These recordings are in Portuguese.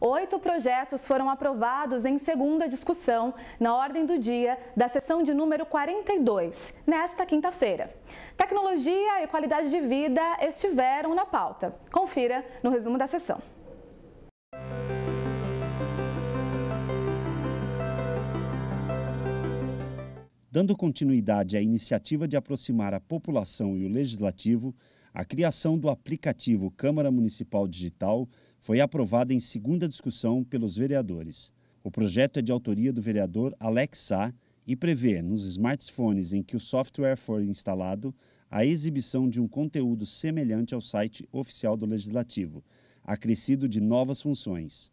Oito projetos foram aprovados em segunda discussão na ordem do dia da sessão de número 42, nesta quinta-feira. Tecnologia e qualidade de vida estiveram na pauta. Confira no resumo da sessão. Dando continuidade à iniciativa de aproximar a população e o legislativo, a criação do aplicativo Câmara Municipal Digital foi aprovada em segunda discussão pelos vereadores. O projeto é de autoria do vereador Alex Sá e prevê, nos smartphones em que o software for instalado, a exibição de um conteúdo semelhante ao site oficial do Legislativo, acrescido de novas funções,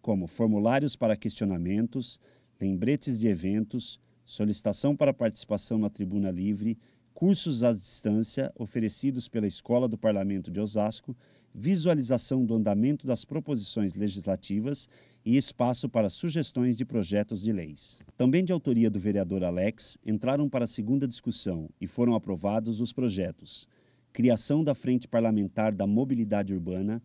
como formulários para questionamentos, lembretes de eventos, solicitação para participação na tribuna livre cursos à distância oferecidos pela Escola do Parlamento de Osasco, visualização do andamento das proposições legislativas e espaço para sugestões de projetos de leis. Também de autoria do vereador Alex, entraram para a segunda discussão e foram aprovados os projetos: criação da Frente Parlamentar da Mobilidade Urbana,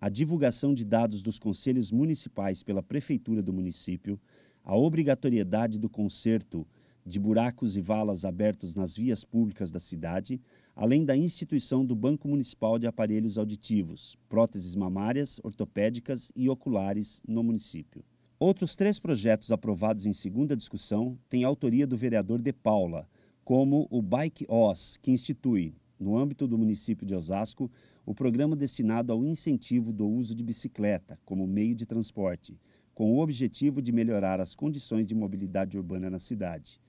a divulgação de dados dos conselhos municipais pela prefeitura do município, a obrigatoriedade do conserto de buracos e valas abertos nas vias públicas da cidade, além da instituição do Banco Municipal de Aparelhos Auditivos, próteses mamárias, ortopédicas e oculares no município. Outros três projetos aprovados em segunda discussão têm autoria do vereador De Paula, como o Bike OS, que institui, no âmbito do município de Osasco, o programa destinado ao incentivo do uso de bicicleta como meio de transporte, com o objetivo de melhorar as condições de mobilidade urbana na cidade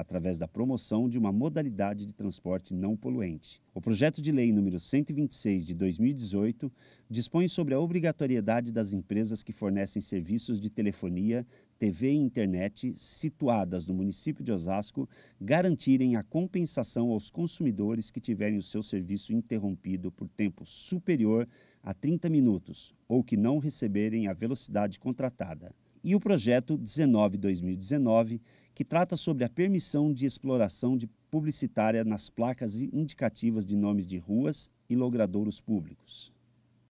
através da promoção de uma modalidade de transporte não poluente. O projeto de lei número 126 de 2018 dispõe sobre a obrigatoriedade das empresas que fornecem serviços de telefonia, TV e internet situadas no município de Osasco garantirem a compensação aos consumidores que tiverem o seu serviço interrompido por tempo superior a 30 minutos ou que não receberem a velocidade contratada e o projeto 19-2019, que trata sobre a permissão de exploração de publicitária nas placas indicativas de nomes de ruas e logradouros públicos.